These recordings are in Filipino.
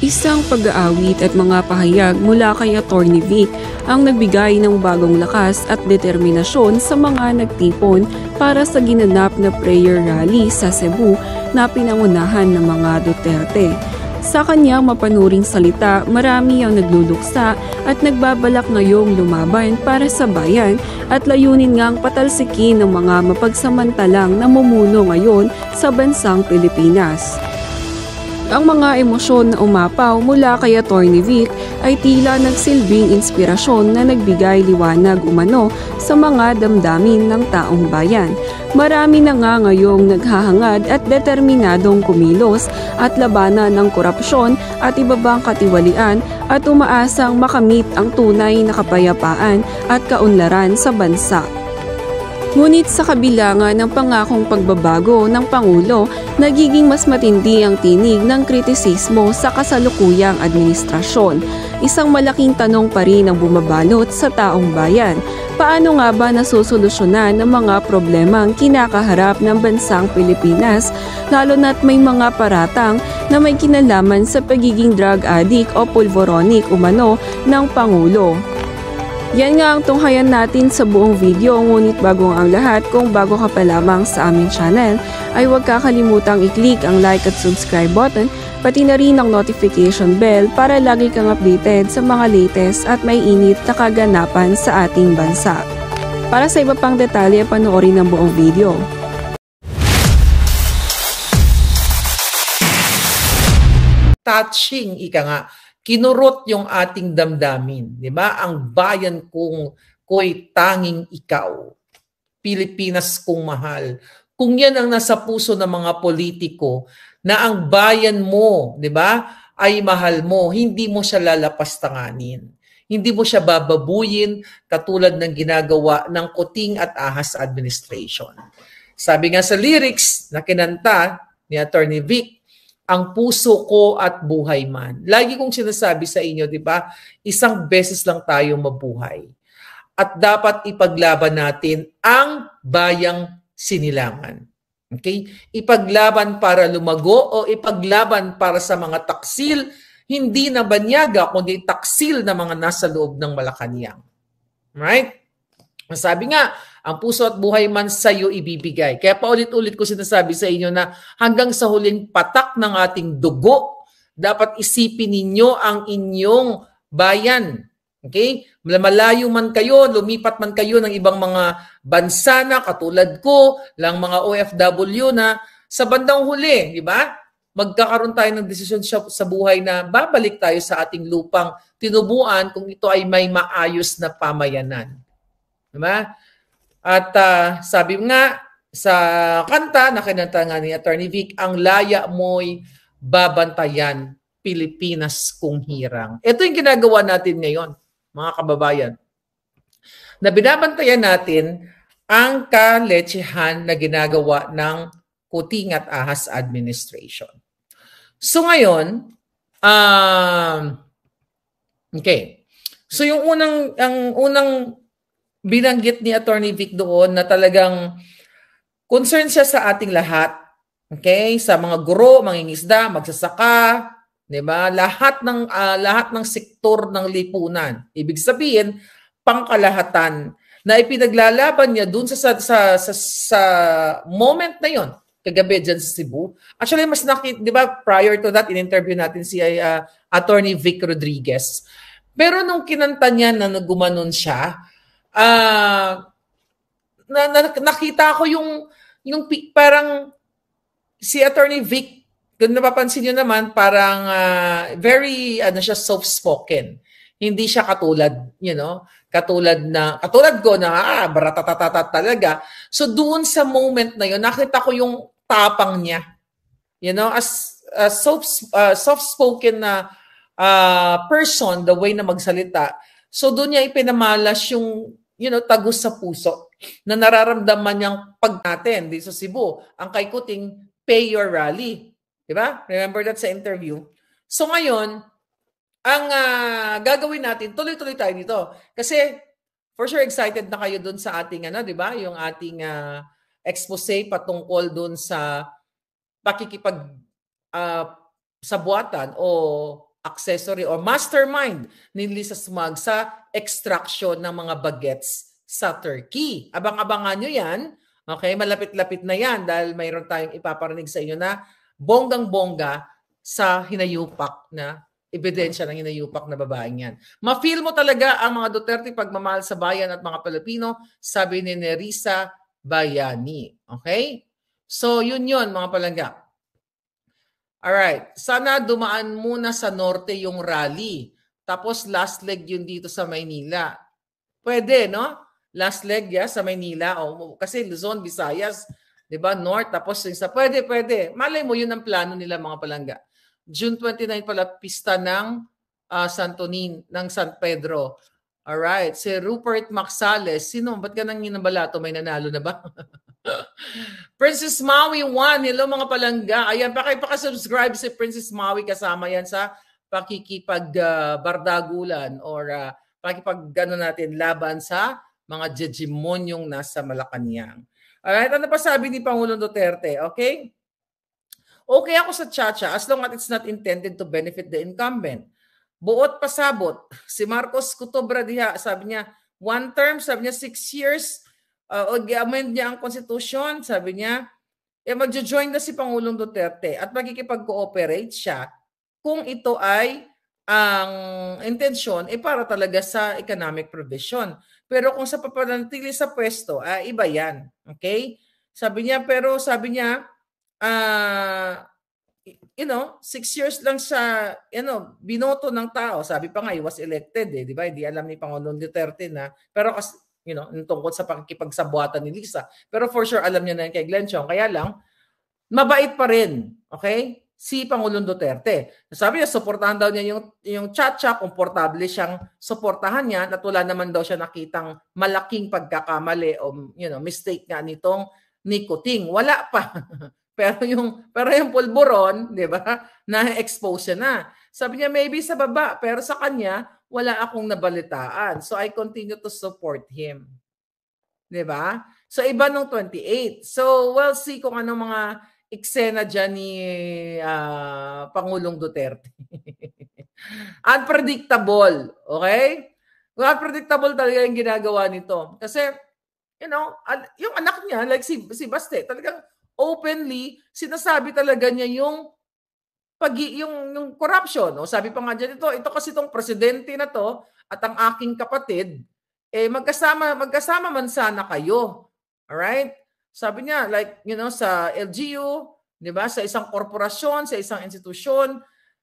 Isang pag-aawit at mga pahayag mula kay Attorney Vic ang nagbigay ng bagong lakas at determinasyon sa mga nagtipon para sa ginanap na prayer rally sa Cebu na pinangunahan ng mga Duterte. Sa kanyang mapanuring salita, marami ang nagluluksa at nagbabalak ngayong lumaban para sa bayan at layunin ngang patalsikin ng mga mapagsamantalang namumuno ngayon sa bansang Pilipinas ang mga emosyon na umapaw mula kay Attorney Vic ay tila nagsilbing inspirasyon na nagbigay liwanag umano sa mga damdamin ng taong bayan. Marami na nga ngayong naghahangad at determinadong kumilos at labanan ng korupsyon at ibabang katiwalian at umaasang makamit ang tunay na kapayapaan at kaunlaran sa bansa. Ngunit sa kabila nga ng pangakong pagbabago ng Pangulo, nagiging mas matindi ang tinig ng kritisismo sa kasalukuyang administrasyon. Isang malaking tanong pa rin ang bumabalot sa taong bayan. Paano nga ba nasusolusyonan ang mga problemang kinakaharap ng bansang Pilipinas, lalo na't may mga paratang na may kinalaman sa pagiging drug addict o pulvoronic umano ng Pangulo? Yan nga ang tunghayan natin sa buong video, ngunit bago ang lahat, kung bago ka pa lamang sa aming channel, ay huwag kakalimutang i-click ang like at subscribe button, pati na rin ang notification bell para lagi kang updated sa mga latest at may init na kaganapan sa ating bansa. Para sa iba pang detalye, panoorin ang buong video. Touching, ika nga kinurot yung ating damdamin, di ba? Ang bayan kong ko'y tanging ikaw. Pilipinas kong mahal. Kung yan ang nasa puso ng mga politiko, na ang bayan mo, di ba, ay mahal mo, hindi mo siya lalapastanganin. Hindi mo siya bababuyin katulad ng ginagawa ng Kuting at Ahas Administration. Sabi nga sa lyrics na kinanta ni Attorney Vic, ang puso ko at buhay man. Lagi kong sinasabi sa inyo, di ba? Isang beses lang tayo mabuhay. At dapat ipaglaban natin ang bayang sinilangan. Okay? Ipaglaban para lumago o ipaglaban para sa mga taksil, hindi na banyaga, kundi taksil na mga nasa loob ng Malacanang. Right? Sabi nga, ang puso at buhay man sa iyo ibibigay. Kaya paulit-ulit ko sinasabi sa inyo na hanggang sa huling patak ng ating dugo, dapat isipin ninyo ang inyong bayan. Okay? Malayo man kayo, lumipat man kayo ng ibang mga bansa na katulad ko, lang mga OFW na sa bandang huli, di ba? Magkakaroon tayo ng desisyon sa buhay na babalik tayo sa ating lupang tinubuan kung ito ay may maayos na pamayanan. Di ba? At uh, sabi nga sa kanta na kinanta nga ni Attorney Vic, ang laya mo'y babantayan Pilipinas kung hirang. Ito yung ginagawa natin ngayon, mga kababayan. Na binabantayan natin ang kalechehan na ginagawa ng Kuting at Ahas Administration. So ngayon, um, okay. So yung unang ang unang binanggit ni Attorney Vic doon na talagang concern siya sa ating lahat. Okay? Sa mga guro, mangingisda, magsasaka, 'di ba? Lahat ng uh, lahat ng sektor ng lipunan. Ibig sabihin, pangkalahatan na ipinaglalaban niya doon sa sa, sa sa sa moment na 'yon kagabi dyan sa Cebu. Actually, mas nakita, di ba, prior to that, in-interview natin si uh, Attorney Vic Rodriguez. Pero nung kinanta niya na nagumanon siya, uh, na, na, nakita ko yung yung parang si Attorney Vic, kung napapansin niyo naman, parang uh, very ano siya soft-spoken. Hindi siya katulad, you know, katulad na katulad ko na ah, baratatata talaga. So doon sa moment na yun nakita ko yung tapang niya. You know, as a soft uh, soft-spoken na uh, person, the way na magsalita. So doon niya ipinamalas yung you know, tagus sa puso na nararamdaman niyang pag natin dito sa Cebu. Ang kay Kuting, pay your rally. Di ba? Remember that sa interview? So ngayon, ang uh, gagawin natin, tuloy-tuloy tayo dito. Kasi for sure excited na kayo doon sa ating ano, 'di ba? Yung ating uh, expose patungkol doon sa pakikipag uh, sa buwatan o accessory or mastermind ni Lisa Smug sa extraction ng mga bagets sa Turkey. Abang-abangan nyo yan. Okay, malapit-lapit na yan dahil mayroon tayong ipaparinig sa inyo na bonggang-bongga sa hinayupak na ebidensya ng inayupak na babaeng yan. Ma-feel mo talaga ang mga Duterte pagmamahal sa bayan at mga Pilipino, sabi ni Nerissa Bayani. Okay? So, yun yun mga palangga. All right. sana dumaan muna sa norte yung rally. Tapos last leg yun dito sa Maynila. Pwede, no? Last leg, yeah, sa Maynila. O, kasi Luzon, Visayas, di ba? North, tapos sa... Pwede, pwede. Malay mo, yun ang plano nila mga palangga. June 29 pala, pista ng uh, ah, Santonin, ng San Pedro. All right. si Rupert Maxales. Sino? Ba't ganang nang inabalato? May nanalo na ba? Princess Maui 1, hello mga palangga. Ayan, pakipakasubscribe si Princess Maui kasama yan sa pakikipagbardagulan ah, uh, or uh, ah, pakipag ano natin, laban sa mga jejimonyong nasa Malacanang. Alright, ano pa sabi ni Pangulong Duterte? Okay? Okay ako sa chacha as long as it's not intended to benefit the incumbent. Buot pasabot. Si Marcos Cutobra diha, sabi niya, one term, sabi niya six years, uh, o i-amend niya ang konstitusyon, sabi niya, eh magjo-join na si Pangulong Duterte at magkikipag-cooperate siya kung ito ay ang intensyon ay eh, para talaga sa economic provision. Pero kung sa papanatili sa pwesto, ah, iba yan. Okay? Sabi niya, pero sabi niya, uh, you know, six years lang sa, you know, binoto ng tao. Sabi pa nga, he was elected eh, di ba? Hindi alam ni Pangulong Duterte na. Pero kasi you know, tungkol sa pakikipagsabuatan ni Lisa. Pero for sure, alam niya na yan kay Glenn Chong. Kaya lang, mabait pa rin. Okay? Si Pangulong Duterte. Sabi niya, suportahan daw niya yung, yung chat-chat, komportable siyang suportahan niya at wala naman daw siya nakitang malaking pagkakamali o you know, mistake nga nitong Nikoting. Wala pa. pero yung pero yung pulburon, 'di ba? Na-expose siya na. Sabi niya maybe sa baba, pero sa kanya wala akong nabalitaan. So I continue to support him. 'Di ba? So iba nung 28. So we'll see kung anong mga eksena dyan ni uh, Pangulong Duterte. Unpredictable, okay? Unpredictable talaga yung ginagawa nito. Kasi, you know, yung anak niya, like si, si Baste, talagang openly, sinasabi talaga niya yung pag yung yung corruption, no? Sabi pa nga diyan ito, ito kasi tong presidente na to at ang aking kapatid eh magkasama magkasama man sana kayo. All right? Sabi niya like you know sa LGU, 'di ba? Sa isang korporasyon, sa isang institusyon,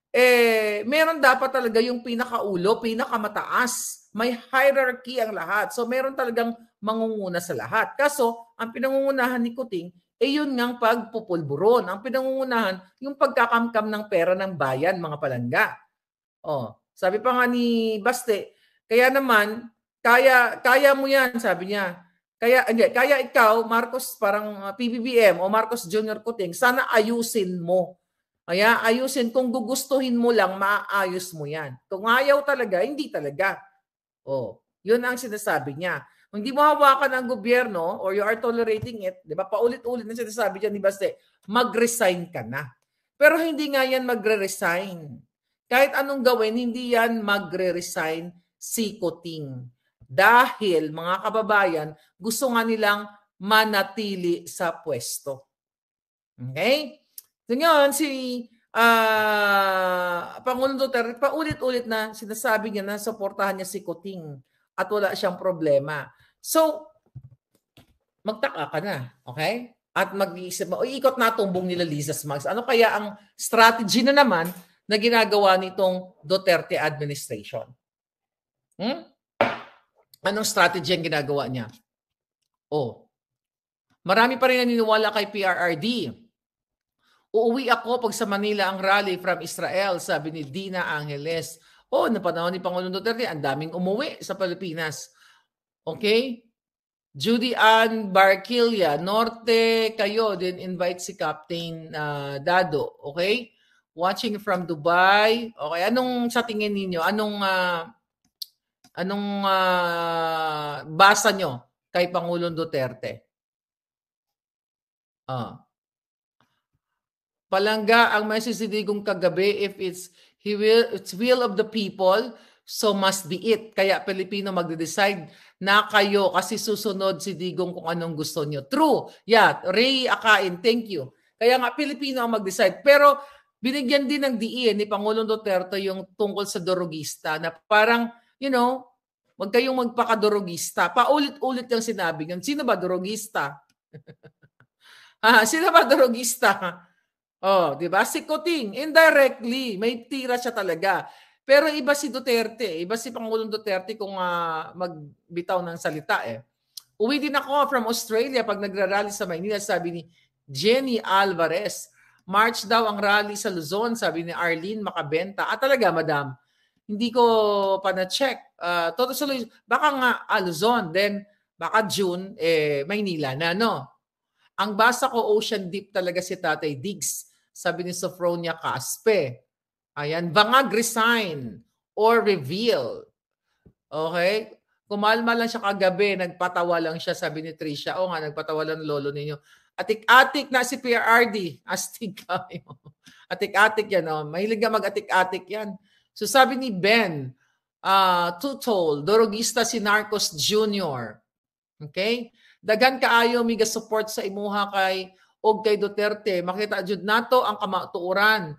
eh meron dapat talaga yung pinakaulo, pinakamataas. May hierarchy ang lahat. So meron talagang mangunguna sa lahat. Kaso ang pinangungunahan ni Kuting eh yun ngang pagpupulburon. Ang pinangungunahan, yung pagkakamkam ng pera ng bayan, mga palangga. Oh, sabi pa nga ni Baste, kaya naman, kaya, kaya mo yan, sabi niya. Kaya, hindi, kaya ikaw, Marcos, parang ah, PBBM o Marcos Jr. Kuting, sana ayusin mo. Kaya ayusin, kung gugustuhin mo lang, maayos mo yan. Kung ayaw talaga, hindi talaga. Oh, yun ang sinasabi niya. Kung hindi mo hawakan ang gobyerno or you are tolerating it, di ba, paulit-ulit na siya sabi dyan ni Baste, mag-resign ka na. Pero hindi nga yan magre-resign. Kahit anong gawin, hindi yan magre-resign si sikoting. Dahil, mga kababayan, gusto nga nilang manatili sa pwesto. Okay? So ngayon, si uh, ah, Pangulo Duterte, paulit-ulit na sinasabi niya na suportahan niya si Kuting at wala siyang problema. So, magtaka ka na, okay? At mag-iisip mo, ikot na tumbong nila Lisa Smags. Ano kaya ang strategy na naman na ginagawa nitong Duterte administration? Hmm? Anong strategy ang ginagawa niya? Oh, marami pa rin naniniwala kay PRRD. Uuwi ako pag sa Manila ang rally from Israel, sabi ni Dina Angeles. Oh, na panahon ni Pangulong Duterte, ang daming umuwi sa Pilipinas. Okay? Judy Ann Barquilla, Norte kayo, then invite si Captain uh, Dado, okay? Watching from Dubai. Okay, anong sa tingin ninyo? Anong uh, anong uh, basa nyo kay Pangulong Duterte? Uh. Palangga ang message ni Digong kagabi if it's He will, it's will of the people, so must be it. Kaya Pilipino magde-decide na kayo kasi susunod si Digong kung anong gusto niyo. True. Yeah, Ray Akain, thank you. Kaya nga Pilipino ang mag-decide. Pero binigyan din ng DE ni Pangulong Duterte yung tungkol sa dorogista na parang, you know, wag kayong magpakadorogista. Paulit-ulit yung sinabi niyan. Sino ba dorogista? ah, sino ba dorogista? Oh, 'di ba? Si Kuting indirectly may tira siya talaga. Pero iba si Duterte, eh. iba si Pangulong Duterte kung uh, magbitaw ng salita eh. Uwi din ako from Australia pag nagra-rally sa Maynila, sabi ni Jenny Alvarez. March daw ang rally sa Luzon, sabi ni Arlene Makabenta. At ah, talaga, madam, hindi ko pa na-check. Uh, ah, totally, baka nga ah, Luzon, then baka June, eh, Maynila na, no? Ang basa ko, ocean deep talaga si Tatay Diggs. Sabi ni Sofronia Caspe. Ayan, bangag resign or reveal. Okay? Kumalma lang siya kagabi, nagpatawa lang siya, sabi ni Trisha. O nga, nagpatawa lang lolo ninyo. Atik-atik na si PRD. Astig kayo. Atik-atik yan. Oh. Mahilig na mag-atik-atik yan. So sabi ni Ben, uh, ah, Tutol, Dorogista si Narcos Jr. Okay? Dagan kaayo mi support sa imuha kay og kay Duterte. Makita jud nato ang kamatuoran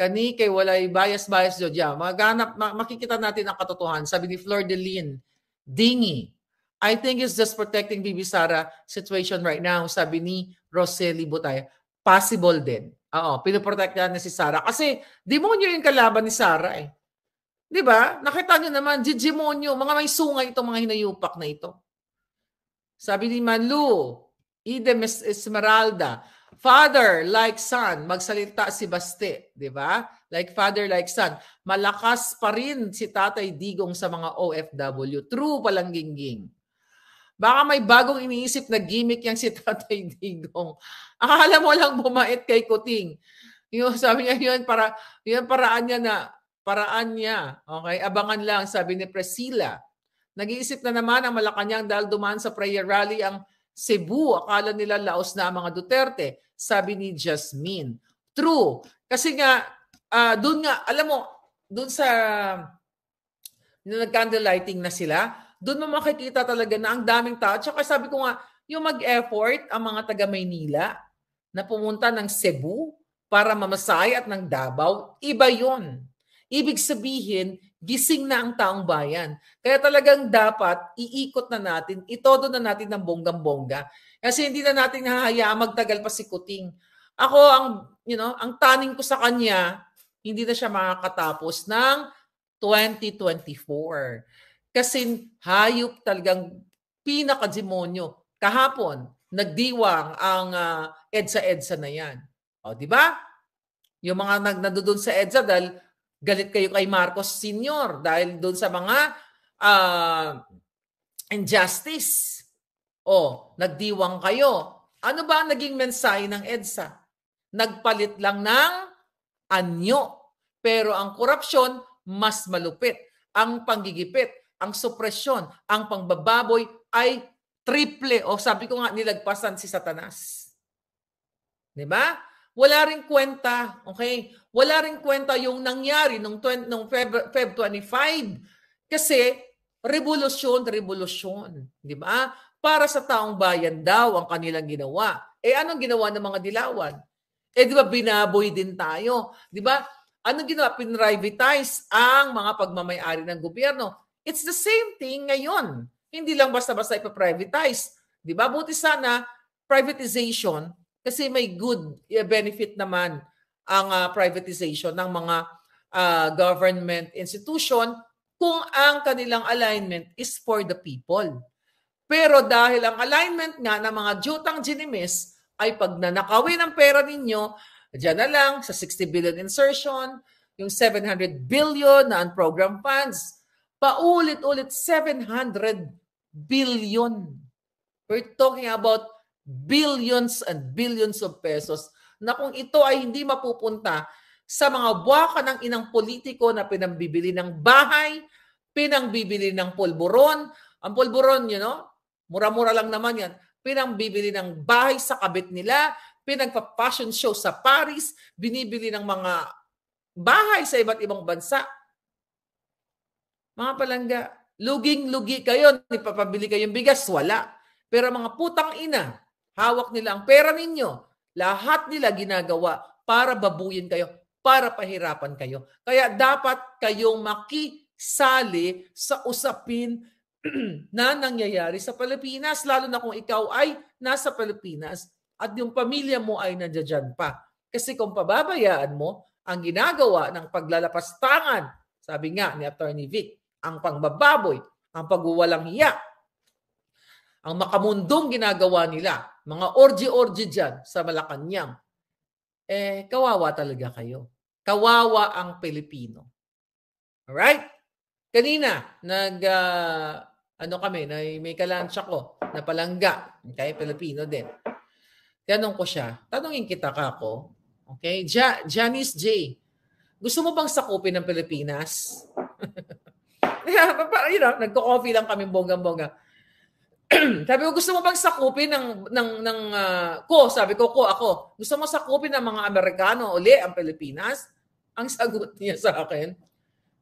kani kay walay bias-bias jud ya. Maganap ma- makikita natin ang katotohanan. Sabi ni Flor Delin, dingi. I think it's just protecting Bibi Sara situation right now, sabi ni Rosely Butay. Possible din. Oo, pinoprotektahan na si Sara. Kasi demonyo yung kalaban ni Sara eh. Di ba? Nakita niyo naman, jijimonyo, mga may sungay itong mga hinayupak na ito. Sabi ni Manlu, Idem Esmeralda, Father like son, magsalita si Baste, di ba? Like father like son. Malakas pa rin si Tatay Digong sa mga OFW. True palangginging. Baka may bagong iniisip na gimmick yang si Tatay Digong. Akala mo lang bumait kay Kuting. Yung sabi niya yun, para, yun paraan niya na, paraan niya. Okay, abangan lang, sabi ni Priscilla. Nag-iisip na naman ang Malacanang dahil dumaan sa prayer rally ang Cebu. Akala nila laos na ang mga Duterte, sabi ni Jasmine. True. Kasi nga, uh, ah, doon nga, alam mo, doon sa na nag-candle lighting na sila, doon mo makikita talaga na ang daming tao. Tsaka sabi ko nga, yung mag-effort ang mga taga Maynila na pumunta ng Cebu para mamasahe at ng Davao, iba yon. Ibig sabihin, gising na ang taong bayan. Kaya talagang dapat iikot na natin, itodo na natin ng bonggang-bongga. Kasi hindi na natin hahayaan magtagal pa si Kuting. Ako, ang, you know, ang taning ko sa kanya, hindi na siya makakatapos ng 2024. Kasi hayop talagang pinakademonyo. Kahapon, nagdiwang ang uh, EDSA-EDSA na yan. O, di ba? Yung mga nag, sa EDSA dahil Galit kayo kay Marcos Sr. dahil doon sa mga uh, injustice. O, nagdiwang kayo. Ano ba ang naging mensahe ng EDSA? Nagpalit lang ng anyo. Pero ang korupsyon, mas malupit. Ang panggigipit, ang supresyon, ang pangbababoy ay triple o sabi ko nga nilagpasan si Satanas. 'Di ba? Wala ring kwenta, okay? Wala ring kwenta yung nangyari nung, 20, nung Feb, Feb 25 kasi revolusyon, revolusyon, di ba? Para sa taong bayan daw ang kanilang ginawa. Eh anong ginawa ng mga dilawan? Eh di ba binaboy din tayo, di ba? Anong ginawa? Pinrivatize ang mga pagmamayari ng gobyerno. It's the same thing ngayon. Hindi lang basta-basta ipaprivatize. Di ba? Buti sana privatization kasi may good eh, benefit naman ang uh, privatization ng mga uh, government institution kung ang kanilang alignment is for the people. Pero dahil ang alignment nga ng mga jutang ginimis ay pag nanakawin ang pera ninyo, dyan na lang sa 60 billion insertion, yung 700 billion na unprogrammed funds, paulit-ulit 700 billion. We're talking about billions and billions of pesos na kung ito ay hindi mapupunta sa mga buwaka ng inang politiko na pinambibili ng bahay, pinangbibili ng polboron. Ang polboron, you know, mura-mura lang naman yan. Pinangbibili ng bahay sa kabit nila, pinagpa-fashion show sa Paris, binibili ng mga bahay sa iba't ibang bansa. Mga palangga, luging-lugi kayo, nipapabili kayong bigas, wala. Pero mga putang ina, Hawak nila ang pera ninyo. Lahat nila ginagawa para babuyin kayo, para pahirapan kayo. Kaya dapat kayong makisali sa usapin na nangyayari sa Pilipinas, lalo na kung ikaw ay nasa Pilipinas at yung pamilya mo ay nandiyan pa. Kasi kung pababayaan mo ang ginagawa ng paglalapastangan, sabi nga ni Attorney Vic, ang pangbababoy, ang pagwawalang hiya, ang makamundong ginagawa nila, mga orgy-orgy dyan sa Malacanang, eh, kawawa talaga kayo. Kawawa ang Pilipino. Alright? Kanina, nag, uh, ano kami, may kalansya ako, na palangga. Okay? Pilipino din. Tanong ko siya, tanongin kita ka ako. Okay? Ja, Janice J, gusto mo bang sakupin ng Pilipinas? you know, nagko-coffee lang kami bonggang-bongga. sabi ko, gusto mo bang sakupin ng, ng, ng uh, ko? Sabi ko, ko, ako. Gusto mo sakupin ng mga Amerikano uli ang Pilipinas? Ang sagot niya sa akin,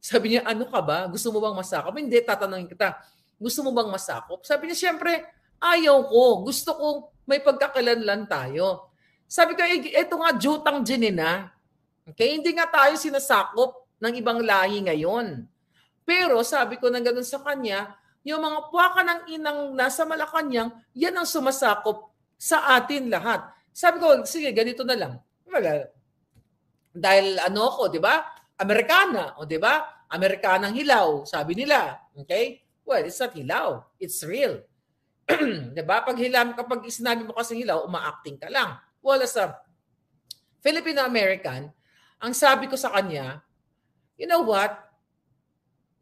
sabi niya, ano ka ba? Gusto mo bang masakop? Hindi, tatanungin kita. Gusto mo bang masakop? Sabi niya, siyempre, ayaw ko. Gusto ko may pagkakalanlan tayo. Sabi ko, ito nga, jutang jinina. Okay? Hindi nga tayo sinasakop ng ibang lahi ngayon. Pero sabi ko na ganun sa kanya, yung mga puwaka ng inang nasa Malacanang, yan ang sumasakop sa atin lahat. Sabi ko, sige, ganito na lang. Wala. Dahil ano ako, di ba? Amerikana, o di ba? Amerikanang hilaw, sabi nila. Okay? Well, it's not hilaw. It's real. di ba? Pag hilam, kapag sinabi mo kasi hilaw, umaacting ka lang. Wala sa Filipino-American, ang sabi ko sa kanya, you know what?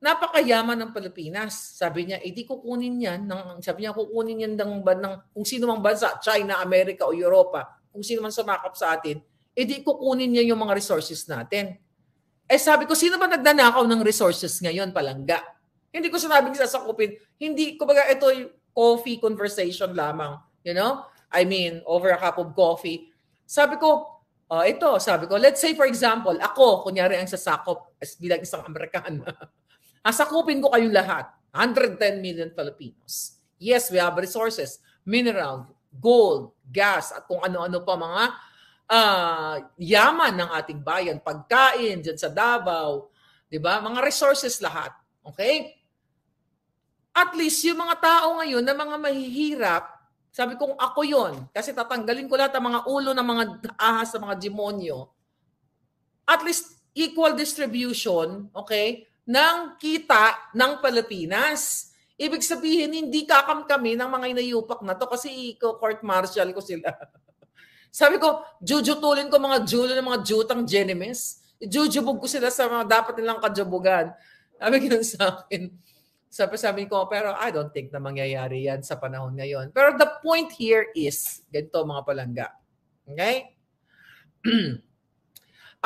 napakayaman ng Pilipinas. Sabi niya, hindi eh, kukunin yan. Ng, sabi niya, kukunin yan ng, ng kung sino mang bansa, China, Amerika o Europa, kung sino man sumakap sa atin, hindi eh, kukunin niya yung mga resources natin. Eh sabi ko, sino ba nagnanakaw ng resources ngayon, palangga? Hindi ko sinabing sasakupin. Hindi, kumbaga, ito yung coffee conversation lamang. You know? I mean, over a cup of coffee. Sabi ko, oh, ito, sabi ko, let's say for example, ako, kunyari ang sasakop as bilang isang Amerikano. Asakupin ko kayong lahat, 110 million Filipinos. Yes, we have resources, mineral, gold, gas, at kung ano-ano pa mga uh, yaman ng ating bayan, pagkain diyan sa Davao, 'di ba? Mga resources lahat. Okay? At least yung mga tao ngayon na mga mahihirap, sabi kong ako yon kasi tatanggalin ko lahat ang mga ulo ng mga ahas sa mga demonyo. At least equal distribution, okay? ng kita ng Pilipinas. Ibig sabihin, hindi kakam kami ng mga inayupak na to kasi ko court martial ko sila. Sabi ko, jujutulin ko mga julo ng mga jutang genemes. Jujubog ko sila sa mga dapat nilang kajabugan. Sabi ko sa akin. Sabi, sabi ko, pero I don't think na mangyayari yan sa panahon ngayon. Pero the point here is, ganito mga palangga. Okay?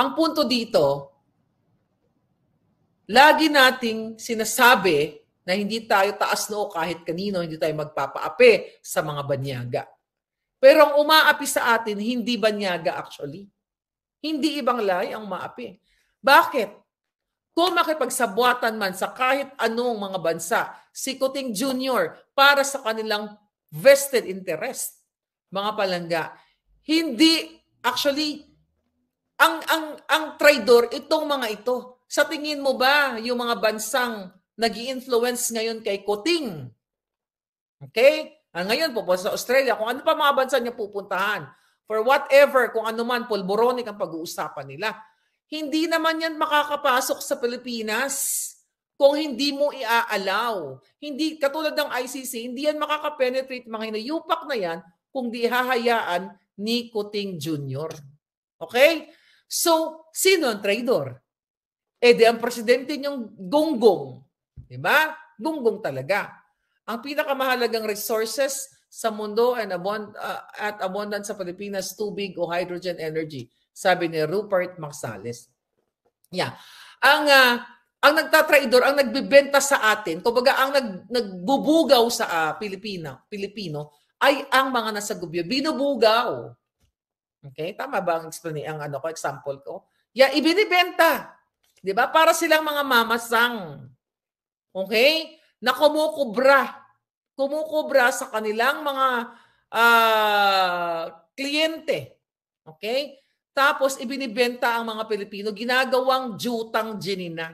Ang punto dito, lagi nating sinasabi na hindi tayo taas noo kahit kanino, hindi tayo magpapaapi sa mga banyaga. Pero ang umaapi sa atin, hindi banyaga actually. Hindi ibang lahi ang umaapi. Bakit? Kung makipagsabuatan man sa kahit anong mga bansa, si Kuting Jr. para sa kanilang vested interest, mga palangga, hindi actually ang ang ang traitor itong mga ito sa tingin mo ba yung mga bansang nag influence ngayon kay Kuting? Okay? Ah, ngayon, po sa Australia. Kung ano pa mga bansa niya pupuntahan. For whatever, kung ano man, polboronic ang pag-uusapan nila. Hindi naman yan makakapasok sa Pilipinas kung hindi mo iaalaw. Hindi, katulad ng ICC, hindi yan makakapenetrate mga hinayupak na yan kung di hahayaan ni Kuting Jr. Okay? So, sino ang traidor? Eh di ang presidente niyong gonggong. Di ba? Gonggong talaga. Ang pinakamahalagang resources sa mundo and abund- uh, at abundant sa Pilipinas, tubig o hydrogen energy, sabi ni Rupert Magsales. Yeah. Ang uh, ang nagtatraidor, ang nagbebenta sa atin, kumbaga ang nag, nagbubugaw sa uh, Pilipina, Pilipino, ay ang mga nasa gobyerno. Binubugaw. Okay? Tama ba ang, explain, ang ano ko, example ko? Yeah, ibinibenta. 'Di ba? Para silang mga mamasang. Okay? Na kumukubra. Kumukubra sa kanilang mga uh, kliyente. Okay? Tapos ibinibenta ang mga Pilipino, ginagawang jutang ginina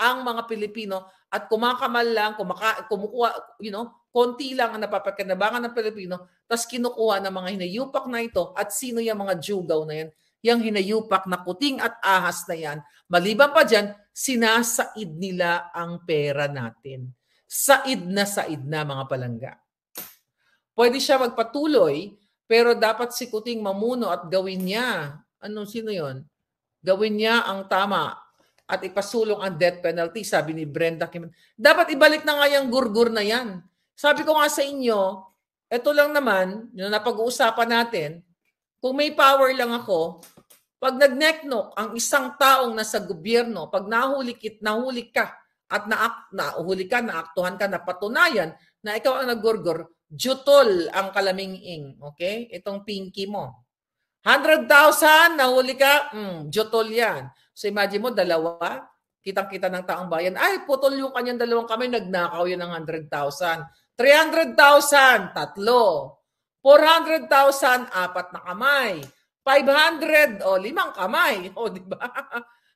ang mga Pilipino at kumakamal lang, kumaka, kumukuha, you know, konti lang ang napapakinabangan ng Pilipino, tapos kinukuha ng mga hinayupak na ito at sino yung mga jugaw na yan yung hinayupak na kuting at ahas na yan, maliban pa dyan, sinasaid nila ang pera natin. Said na said na mga palangga. Pwede siya magpatuloy, pero dapat si Kuting mamuno at gawin niya. Ano, sino yon? Gawin niya ang tama at ipasulong ang death penalty, sabi ni Brenda Kim. Dapat ibalik na nga yung gurgur na yan. Sabi ko nga sa inyo, eto lang naman, yung napag-uusapan natin, kung may power lang ako, pag nagneknok ang isang taong nasa gobyerno, pag nahuli kit, nahuli ka at na nahuli ka, naaktuhan ka, napatunayan na ikaw ang naggurgur, jutol ang kalaming ing. Okay? Itong pinky mo. 100,000, nahuli ka, mm, jutol yan. So imagine mo, dalawa, kitang-kita ng taong bayan, ay putol yung kanyang dalawang kamay, nagnakaw yun ng 100,000. 300,000, tatlo. 400,000, apat na kamay. 500, o oh, limang kamay. O, oh, di ba?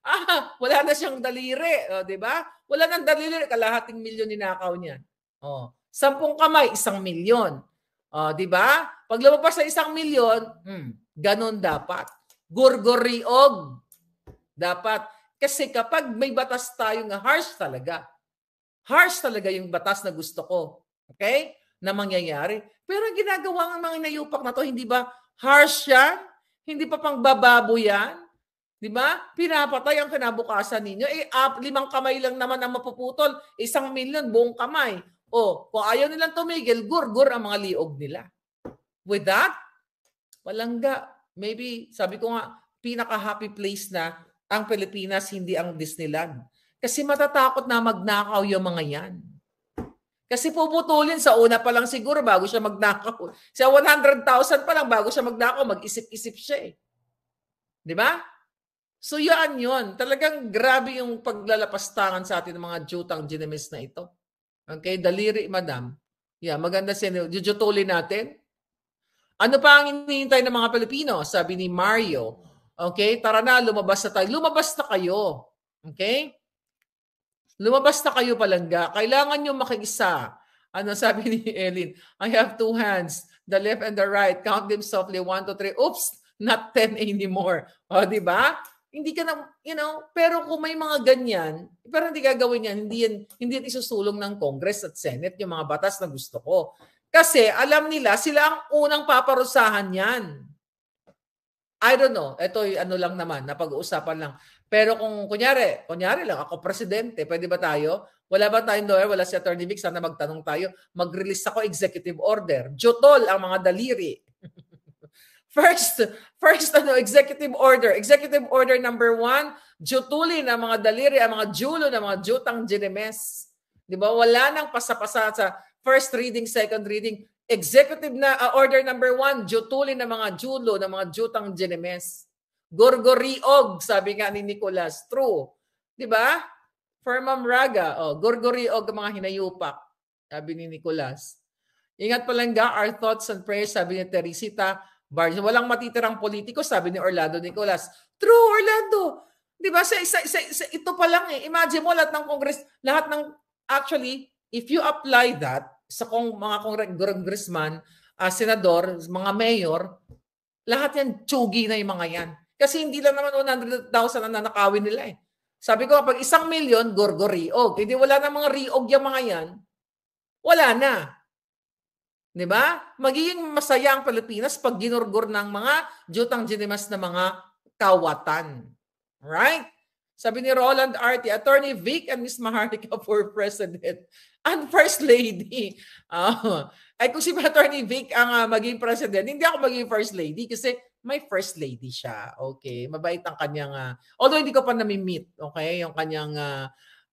ah, wala na siyang daliri. O, oh, di ba? Wala nang daliri. Kalahating milyon ninakaw niyan. O, oh, sampung kamay, isang milyon. O, oh, di ba? Pag lumabas sa isang milyon, hmm, ganun dapat. Gurguriog. Dapat. Kasi kapag may batas tayo nga harsh talaga. Harsh talaga yung batas na gusto ko. Okay? na mangyayari. Pero ginagawa ng mga inayupak na to, hindi ba harsh yan? Hindi pa pang bababo yan? Di ba? Pinapatay ang kinabukasan ninyo. Eh, up, limang kamay lang naman ang mapuputol. Isang milyon, buong kamay. O, kung ayaw nilang tumigil, gur-gur ang mga liog nila. With that, walang ga. Maybe, sabi ko nga, pinaka-happy place na ang Pilipinas, hindi ang Disneyland. Kasi matatakot na magnakaw yung mga yan. Kasi puputulin sa una pa lang siguro bago siya magnakaw. Sa 100,000 pa lang bago siya magnakaw, mag-isip-isip siya eh. Di ba? So yan yun. Talagang grabe yung paglalapastangan sa atin ng mga jutang ginimis na ito. Okay, daliri madam. Yeah, maganda siya. Jujutulin natin. Ano pa ang hinihintay ng mga Pilipino? Sabi ni Mario. Okay, tara na, lumabas na tayo. Lumabas na kayo. Okay? Lumabas na kayo palangga. Kailangan nyo makikisa. Ano sabi ni Elin? I have two hands, the left and the right. Count them softly. One, two, three. Oops, not ten anymore. O, di ba? Hindi ka na, you know, pero kung may mga ganyan, pero hindi gagawin yan, hindi yan, hindi yan isusulong ng Congress at Senate yung mga batas na gusto ko. Kasi alam nila, sila ang unang paparusahan yan. I don't know. Ito ano lang naman, napag-uusapan lang. Pero kung kunyari, kunyari lang ako presidente, pwede ba tayo? Wala ba tayong lawyer? Wala si Attorney Vic. Sana magtanong tayo. Mag-release ako executive order. Jutol ang mga daliri. first, first ano, executive order. Executive order number one, jutulin ang mga daliri, ang mga julo ng mga jutang ginemes. Di ba? Wala nang pasapasa sa first reading, second reading. Executive na uh, order number one, jutulin ang mga julo, ng mga jutang ginemes. Gorgoriog, sabi nga ni Nicolas. True. Di ba? Firmam raga. Oh, gorgoriog mga hinayupak, sabi ni Nicolas. Ingat palangga, our thoughts and prayers, sabi ni Teresita Barnes. Walang matitirang politiko, sabi ni Orlando Nicolas. True, Orlando. Di ba? Sa, sa, sa, sa, ito pa lang eh. Imagine mo lahat ng Congress, lahat ng, actually, if you apply that sa kong, mga congressman, uh, senador, mga mayor, lahat yan, tsugi na yung mga yan. Kasi hindi lang naman 100,000 ang nanakawin nila eh. Sabi ko, pag isang milyon, gorgo riog. Hindi eh, wala na mga riog yung mga yan. Wala na. Di ba? Magiging masaya ang Pilipinas pag ginurgor ng mga jutang ginimas na mga kawatan. Right? Sabi ni Roland Arte, Attorney Vic and Miss Maharlika for President and First Lady. Uh, ay kung si Attorney Vic ang uh, maging President, hindi ako maging First Lady kasi may first lady siya. Okay, mabait ang kanyang uh, although hindi ko pa nami-meet, okay, yung kanyang uh,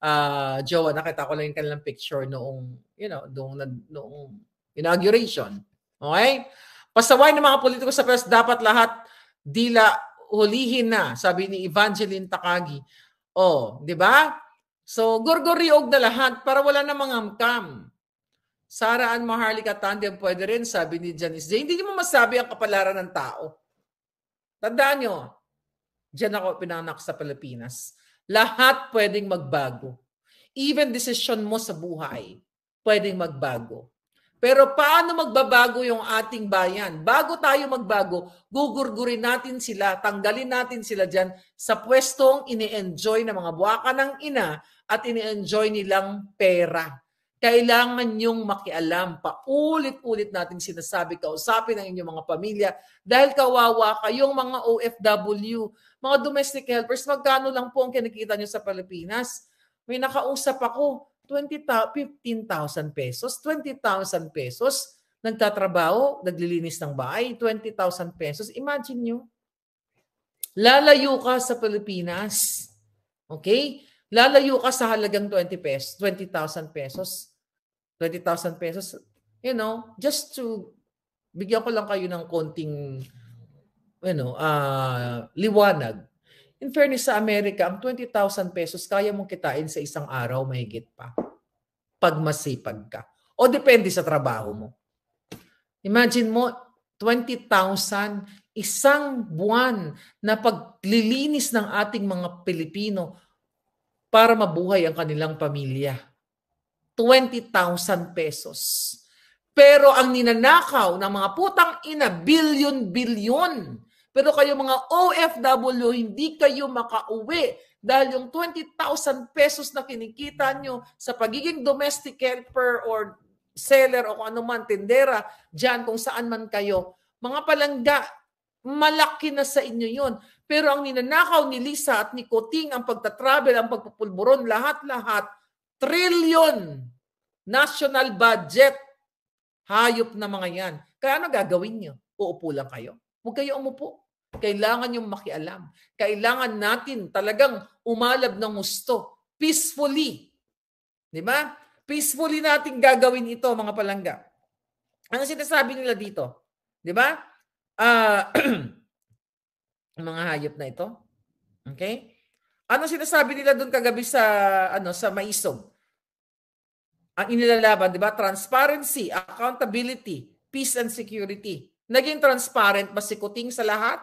uh, jowa, nakita ko lang yung kanilang picture noong, you know, noong, noong inauguration. Okay? Pasaway ng mga politiko sa press, dapat lahat dila hulihin na, sabi ni Evangeline Takagi. Oh, di ba? So, gorgoriog na lahat para wala na mga amkam. Saraan Maharlika Tandem pwede rin, sabi ni Janice J. Hindi mo masabi ang kapalaran ng tao. Tandaan nyo, dyan ako pinanak sa Pilipinas. Lahat pwedeng magbago. Even decision mo sa buhay, pwedeng magbago. Pero paano magbabago yung ating bayan? Bago tayo magbago, gugurgurin natin sila, tanggalin natin sila dyan sa pwestong ini-enjoy ng mga buwaka ng ina at ini-enjoy nilang pera. Kailangan niyong makialam. Paulit-ulit natin sinasabi, kausapin ang inyong mga pamilya. Dahil kawawa kayong mga OFW, mga domestic helpers, magkano lang po ang kinikita niyo sa Pilipinas? May nakausap ako, 20, 15,000 pesos, 20,000 pesos, nagtatrabaho, naglilinis ng bahay, 20,000 pesos. Imagine nyo, lalayo ka sa Pilipinas. Okay? Lalayo ka sa halagang 20 pesos, 20,000 pesos. 20,000 pesos, you know, just to bigyan ko lang kayo ng konting you know, uh, liwanag. In fairness sa Amerika, ang 20,000 pesos kaya mong kitain sa isang araw mahigit pa pag masipag ka. O depende sa trabaho mo. Imagine mo, 20,000 isang buwan na paglilinis ng ating mga Pilipino para mabuhay ang kanilang pamilya. 20,000 pesos. Pero ang ninanakaw ng mga putang ina, billion-billion. Pero kayo mga OFW, hindi kayo makauwi dahil yung 20,000 pesos na kinikita nyo sa pagiging domestic helper or seller o kung ano man, tindera, dyan kung saan man kayo, mga palangga, malaki na sa inyo yon. Pero ang ninanakaw ni Lisa at ni Koting, ang pagtatravel, ang pagpupulburon, lahat-lahat, trillion national budget. Hayop na mga yan. Kaya ano gagawin nyo? Uupo lang kayo. Huwag kayo umupo. Kailangan yung makialam. Kailangan natin talagang umalab ng gusto. Peacefully. Di ba? Peacefully natin gagawin ito, mga palangga. Ano sinasabi nila dito? Di ba? Uh, mga hayop na ito. Okay? Ano sinasabi nila doon kagabi sa ano sa Maisog? ang inilalaban, di ba? Transparency, accountability, peace and security. Naging transparent ba si Kuting sa lahat?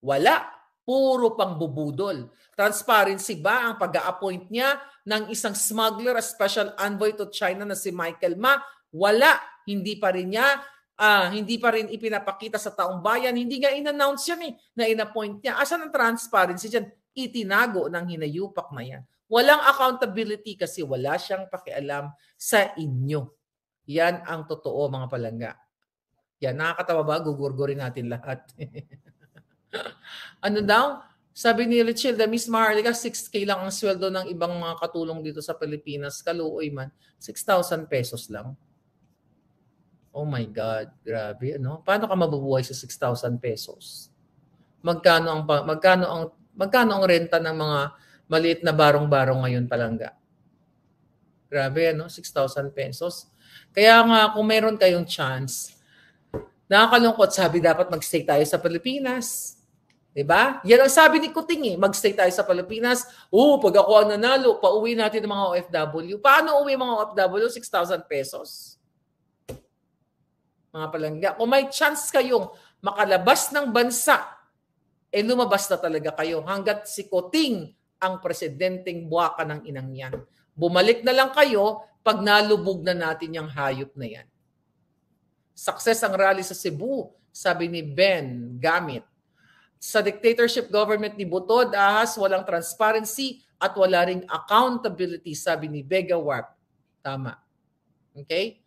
Wala. Puro pang bubudol. Transparency ba ang pag-appoint niya ng isang smuggler as special envoy to China na si Michael Ma? Wala. Hindi pa rin niya uh, hindi pa rin ipinapakita sa taong bayan. Hindi nga in-announce yan eh, na in-appoint niya. Asan ang transparency dyan? Itinago ng hinayupak na yan. Walang accountability kasi wala siyang pakialam sa inyo. Yan ang totoo mga palangga. Yan, nakakatawa ba? Gugurgurin natin lahat. ano daw? Sabi ni Richel, the Miss Maharlika, 6K lang ang sweldo ng ibang mga katulong dito sa Pilipinas. Kaluoy man, 6,000 pesos lang. Oh my God, grabe. Ano? Paano ka mabubuhay sa 6,000 pesos? Magkano ang, magkano ang, magkano ang renta ng mga maliit na barong-barong ngayon palangga. Grabe, ano? 6,000 pesos. Kaya nga, kung meron kayong chance, nakakalungkot, sabi dapat magstay tayo sa Pilipinas. ba? Diba? Yan ang sabi ni Kuting eh, magstay tayo sa Pilipinas. Oo, pag ako ang nanalo, pauwi natin ng mga OFW. Paano uwi mga OFW? 6,000 pesos. Mga palangga, kung may chance kayong makalabas ng bansa, eh lumabas na talaga kayo. Hanggat si Kuting ang presidenteng buwaka ng inang yan. Bumalik na lang kayo pag nalubog na natin yung hayop na yan. Success ang rally sa Cebu, sabi ni Ben Gamit. Sa dictatorship government ni Butod, ahas, walang transparency at wala ring accountability, sabi ni Vega Warp. Tama. Okay?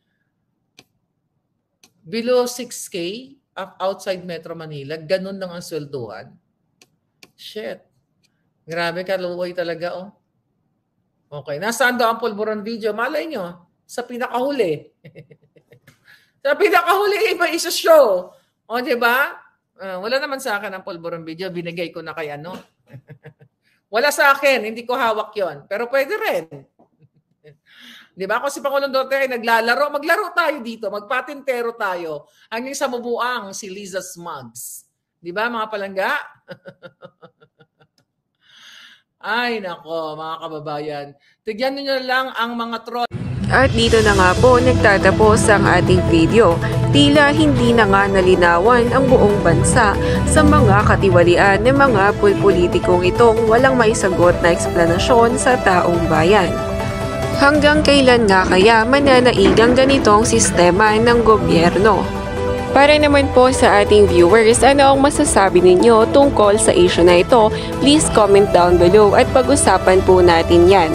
Below 6K of outside Metro Manila, ganun lang ang swelduhan. Shit Grabe, kaluoy talaga, oh. Okay, nasaan daw ang pulburon video? Malay nyo, sa pinakahuli. sa pinakahuli, iba isa show. O, oh, di ba? Uh, wala naman sa akin ang pulburon video. Binigay ko na kay ano. wala sa akin. Hindi ko hawak yon Pero pwede rin. Di ba? si Pangulong Duterte ay naglalaro. Maglaro tayo dito. Magpatintero tayo. Hanggang sa mabuang si Liza Smugs. Di ba mga palangga? Ay nako mga kababayan, tigyan niyo lang ang mga troll. At dito na nga po nagtatapos ang ating video. Tila hindi na nga nalinawan ang buong bansa sa mga katiwalian ng mga pulpolitikong itong walang maisagot na eksplanasyon sa taong bayan. Hanggang kailan nga kaya mananaig ang ganitong sistema ng gobyerno? Para naman po sa ating viewers, ano ang masasabi ninyo tungkol sa issue na ito? Please comment down below at pag-usapan po natin yan.